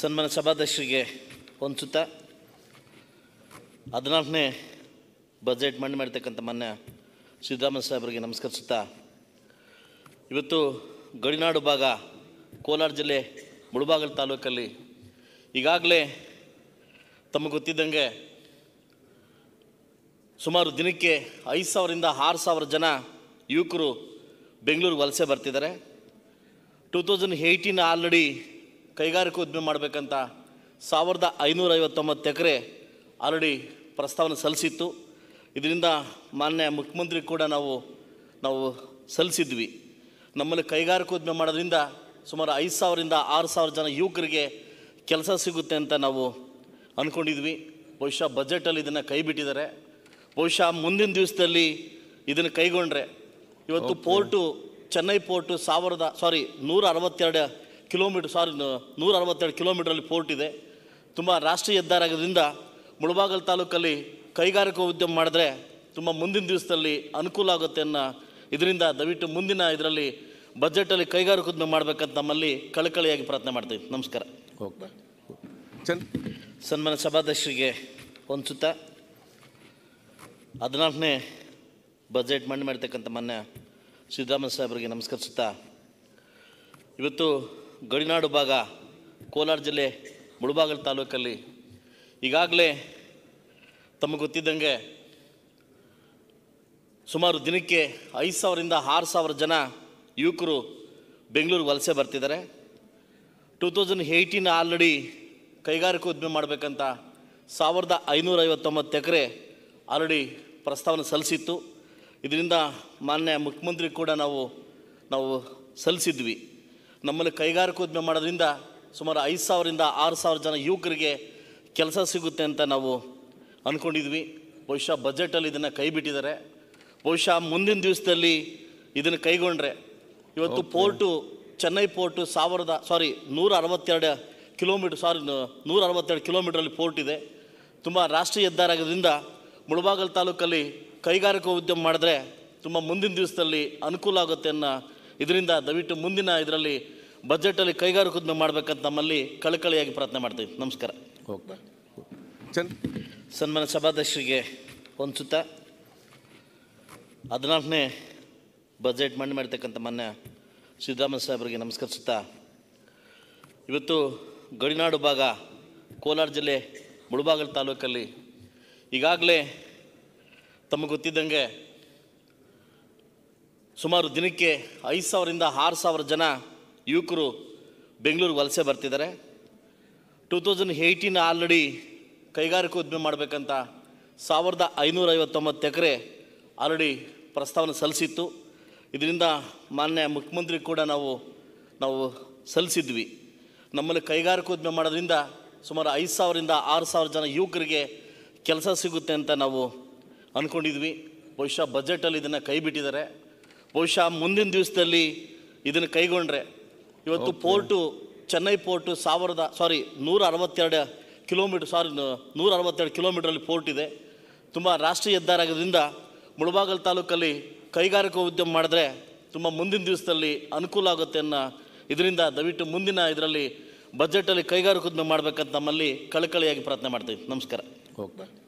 ಸನ್ಮಾನ ಸಭಾಧ್ಯಕ್ಷರಿಗೆ ಹೊಂದಿಸುತ್ತ ಹದಿನಾಲ್ಕನೇ ಬಜೆಟ್ ಮಂಡನೆ ಮಾಡಿರ್ತಕ್ಕಂಥ ಮಾನ್ಯ ಸಿದ್ದರಾಮಯ್ಯ ಸಾಹೇಬರಿಗೆ ನಮಸ್ಕರಿಸುತ್ತಾ ಇವತ್ತು ಗಡಿನಾಡು ಭಾಗ ಕೋಲಾರ ಜಿಲ್ಲೆ ಮುಳುಬಾಗಲ್ ತಾಲೂಕಲ್ಲಿ ಈಗಾಗಲೇ ತಮಗೆ ಗೊತ್ತಿದ್ದಂಗೆ ಸುಮಾರು ದಿನಕ್ಕೆ ಐದು ಸಾವಿರದಿಂದ ಆರು ಸಾವಿರ ಜನ ಯುವಕರು ಬೆಂಗಳೂರಿಗೆ ವಲಸೆ ಬರ್ತಿದ್ದಾರೆ ಟೂ ತೌಸಂಡ್ ಏಯ್ಟೀನ್ ಆಲ್ರೆಡಿ ಉದ್ಯಮೆ ಮಾಡಬೇಕಂತ ಸಾವಿರದ ಐನೂರ ಐವತ್ತೊಂಬತ್ತು ಎಕರೆ ಆಲ್ರೆಡಿ ಪ್ರಸ್ತಾವನೆ ಸಲ್ಲಿಸಿತ್ತು ಇದರಿಂದ ಮಾನ್ಯ ಮುಖ್ಯಮಂತ್ರಿ ಕೂಡ ನಾವು ನಾವು ಸಲ್ಲಿಸಿದ್ವಿ ನಮ್ಮಲ್ಲಿ ಕೈಗಾರಿಕಾ ಉದ್ಯಮೆ ಮಾಡೋದ್ರಿಂದ ಸುಮಾರು ಐದು ಸಾವಿರದಿಂದ ಆರು ಸಾವಿರ ಜನ ಯುವಕರಿಗೆ ಕೆಲಸ ಸಿಗುತ್ತೆ ಅಂತ ನಾವು ಅಂದ್ಕೊಂಡಿದ್ವಿ ಬಹುಶಃ ಬಜೆಟಲ್ಲಿ ಇದನ್ನು ಕೈಬಿಟ್ಟಿದ್ದಾರೆ ಬಹುಶಃ ಮುಂದಿನ ದಿವಸದಲ್ಲಿ ಇದನ್ನು ಕೈಗೊಂಡ್ರೆ ಇವತ್ತು ಪೋರ್ಟು ಚೆನ್ನೈ ಪೋರ್ಟು ಸಾವಿರದ ಸಾರಿ ನೂರ ಅರವತ್ತೆರಡು ಕಿಲೋಮೀಟ್ರ್ ಸಾರಿ ನೂರ ಅರವತ್ತೆರಡು ಕಿಲೋಮೀಟ್ರಲ್ಲಿ ಪೋರ್ಟ್ ಇದೆ ತುಂಬ ರಾಷ್ಟ್ರೀಯ ಹೆದ್ದಾರಾಗೋದ್ರಿಂದ ಆಗೋದ್ರಿಂದ ಮುಳಬಾಗಲ್ ತಾಲೂಕಲ್ಲಿ ಕೈಗಾರಿಕಾ ಉದ್ಯಮ ಮಾಡಿದ್ರೆ ತುಂಬ ಮುಂದಿನ ದಿವಸದಲ್ಲಿ ಅನುಕೂಲ ಆಗುತ್ತೆ ಅನ್ನೋ ಇದರಿಂದ ದಯವಿಟ್ಟು ಮುಂದಿನ ಇದರಲ್ಲಿ ಬಜೆಟಲ್ಲಿ ಕೈಗಾರಿಕಾ ಉದ್ಯಮ ಮಾಡಬೇಕಂತ ನಮ್ಮಲ್ಲಿ ಕಳಕಳಿಯಾಗಿ ಪ್ರಯತ್ನ ಮಾಡ್ತೀವಿ ನಮಸ್ಕಾರ ಓಕೆ ಚಂದ್ ಸನ್ಮಾನ್ಯ ಸಭಾಧ್ಯಕ್ಷರಿಗೆ ಒಂದು ಸುತ್ತ ಹದಿನಾಲ್ಕನೇ ಬಜೆಟ್ ಮಂಡನೆ ಮಾಡಿರ್ತಕ್ಕಂಥ ಮಾನ್ಯ ಸಿದ್ದರಾಮಯ್ಯ ಸಾಹೇಬರಿಗೆ ನಮಸ್ಕರಿಸುತ್ತಾ ಇವತ್ತು ಗಡಿನಾಡು ಭಾಗ ಕೋಲಾರ ಜಿಲ್ಲೆ ಮುಳಬಾಗಲ್ ತಾಲೂಕಲ್ಲಿ ಈಗಾಗಲೇ ತಮಗೆ ಗೊತ್ತಿದ್ದಂಗೆ ಸುಮಾರು ದಿನಕ್ಕೆ ಐದು ಸಾವಿರದಿಂದ ಆರು ಸಾವಿರ ಜನ ಯುವಕರು ಬೆಂಗಳೂರು ವಲಸೆ ಬರ್ತಿದ್ದಾರೆ ಟೂ ತೌಸಂಡ್ ಏಯ್ಟೀನ್ ಆಲ್ರೆಡಿ ಕೈಗಾರಿಕೋದ್ಯಮ ಮಾಡಬೇಕಂತ ಸಾವಿರದ ಐನೂರ ಐವತ್ತೊಂಬತ್ತು ಎಕರೆ ಆಲ್ರೆಡಿ ಪ್ರಸ್ತಾವನೆ ಸಲ್ಲಿಸಿತ್ತು ಇದರಿಂದ ಮಾನ್ಯ ಮುಖ್ಯಮಂತ್ರಿ ಕೂಡ ನಾವು ನಾವು ಸಲ್ಲಿಸಿದ್ವಿ ನಮ್ಮಲ್ಲಿ ಕೈಗಾರಿಕೋದ್ಯಮ ಮಾಡೋದ್ರಿಂದ ಸುಮಾರು ಐದು ಸಾವಿರದಿಂದ ಆರು ಸಾವಿರ ಜನ ಯುವಕರಿಗೆ ಕೆಲಸ ಸಿಗುತ್ತೆ ಅಂತ ನಾವು ಅಂದ್ಕೊಂಡಿದ್ವಿ ಬಹುಶಃ ಬಜೆಟಲ್ಲಿ ಇದನ್ನು ಕೈಬಿಟ್ಟಿದ್ದಾರೆ ಬಹುಶಃ ಮುಂದಿನ ದಿವಸದಲ್ಲಿ ಇದನ್ನು ಕೈಗೊಂಡ್ರೆ ಇವತ್ತು ಪೋರ್ಟು ಚೆನ್ನೈ ಪೋರ್ಟು ಸಾವಿರದ ಸಾರಿ ನೂರ ಅರವತ್ತೆರಡು ಕಿಲೋಮೀಟ್ರ್ ಸಾರಿ ನೂರ ಅರವತ್ತೆರಡು ಕಿಲೋಮೀಟ್ರಲ್ಲಿ ಪೋರ್ಟ್ ಇದೆ ತುಂಬ ರಾಷ್ಟ್ರೀಯ ಹೆದ್ದಾರಾಗೋದ್ರಿಂದ ಆಗೋದ್ರಿಂದ ಮುಳಬಾಗಲ್ ತಾಲೂಕಲ್ಲಿ ಕೈಗಾರಿಕಾ ಉದ್ಯಮ ಮಾಡಿದ್ರೆ ತುಂಬ ಮುಂದಿನ ದಿವಸದಲ್ಲಿ ಅನುಕೂಲ ಆಗುತ್ತೆ ಅನ್ನೋ ಇದರಿಂದ ದಯವಿಟ್ಟು ಮುಂದಿನ ಇದರಲ್ಲಿ ಬಜೆಟಲ್ಲಿ ಕೈಗಾರಿಕೋದ್ಯಮ ಮಾಡಬೇಕಂತ ನಮ್ಮಲ್ಲಿ ಕಳಕಳಿಯಾಗಿ ಪ್ರಯತ್ನ ಮಾಡ್ತೀವಿ ನಮಸ್ಕಾರ ಓಕೆ ಚಂದ್ ಸನ್ಮಾನ ಸಭಾಧ್ಯಕ್ಷರಿಗೆ ಒಂದು ಸುತ್ತ ಹದಿನಾಲ್ಕನೇ ಬಜೆಟ್ ಮಂಡನೆ ಮಾಡಿರ್ತಕ್ಕಂಥ ಮಾನ್ಯ ಸಿದ್ದರಾಮಯ್ಯ ಸಾಹೇಬರಿಗೆ ನಮಸ್ಕರಿಸುತ್ತಾ ಇವತ್ತು ಗಡಿನಾಡು ಭಾಗ ಕೋಲಾರ ಜಿಲ್ಲೆ ಮುಳಬಾಗಲ್ ತಾಲೂಕಲ್ಲಿ ಈಗಾಗಲೇ ತಮಗೆ ಗೊತ್ತಿದ್ದಂಗೆ ಸುಮಾರು ದಿನಕ್ಕೆ ಐದು ಸಾವಿರದಿಂದ ಆರು ಸಾವಿರ ಜನ ಯುವಕರು ಬೆಂಗಳೂರು ವಲಸೆ ಬರ್ತಿದ್ದಾರೆ ಟೂ ತೌಸಂಡ್ ಏಯ್ಟೀನ್ ಆಲ್ರೆಡಿ ಕೈಗಾರಿಕೋದ್ಯಮ ಮಾಡಬೇಕಂತ ಸಾವಿರದ ಐನೂರ ಐವತ್ತೊಂಬತ್ತು ಎಕರೆ ಆಲ್ರೆಡಿ ಪ್ರಸ್ತಾವನೆ ಸಲ್ಲಿಸಿತ್ತು ಇದರಿಂದ ಮಾನ್ಯ ಮುಖ್ಯಮಂತ್ರಿ ಕೂಡ ನಾವು ನಾವು ಸಲ್ಲಿಸಿದ್ವಿ ನಮ್ಮಲ್ಲಿ ಉದ್ಯಮ ಮಾಡೋದ್ರಿಂದ ಸುಮಾರು ಐದು ಸಾವಿರದಿಂದ ಆರು ಸಾವಿರ ಜನ ಯುವಕರಿಗೆ ಕೆಲಸ ಸಿಗುತ್ತೆ ಅಂತ ನಾವು ಅಂದ್ಕೊಂಡಿದ್ವಿ ಬಹುಶಃ ಬಜೆಟಲ್ಲಿ ಇದನ್ನು ಕೈ ಬಿಟ್ಟಿದ್ದಾರೆ ಬಹುಶಃ ಮುಂದಿನ ದಿವಸದಲ್ಲಿ ಇದನ್ನು ಕೈಗೊಂಡ್ರೆ ಇವತ್ತು ಪೋರ್ಟು ಚೆನ್ನೈ ಪೋರ್ಟು ಸಾವಿರದ ಸಾರಿ ನೂರ ಅರವತ್ತೆರಡು ಕಿಲೋಮೀಟ್ರ್ ಸಾರಿ ನೂರ ಅರವತ್ತೆರಡು ಕಿಲೋಮೀಟ್ರಲ್ಲಿ ಪೋರ್ಟ್ ಇದೆ ತುಂಬ ರಾಷ್ಟ್ರೀಯ ಹೆದ್ದಾರಾಗೋದ್ರಿಂದ ಮುಳಬಾಗಲ್ ತಾಲೂಕಲ್ಲಿ ಕೈಗಾರಿಕಾ ಉದ್ಯಮ ಮಾಡಿದ್ರೆ ತುಂಬ ಮುಂದಿನ ದಿವಸದಲ್ಲಿ ಅನುಕೂಲ ಆಗುತ್ತೆ ಅನ್ನೋ ಇದರಿಂದ ದಯವಿಟ್ಟು ಮುಂದಿನ ಇದರಲ್ಲಿ ಬಜೆಟಲ್ಲಿ ಕೈಗಾರಿಕೋದ್ಯಮ ಮಾಡಬೇಕಂತ ನಮ್ಮಲ್ಲಿ ಕಳಕಳಿಯಾಗಿ ಪ್ರಾರ್ಥನೆ ಮಾಡ್ತೀವಿ ನಮಸ್ಕಾರ ಓಕೆ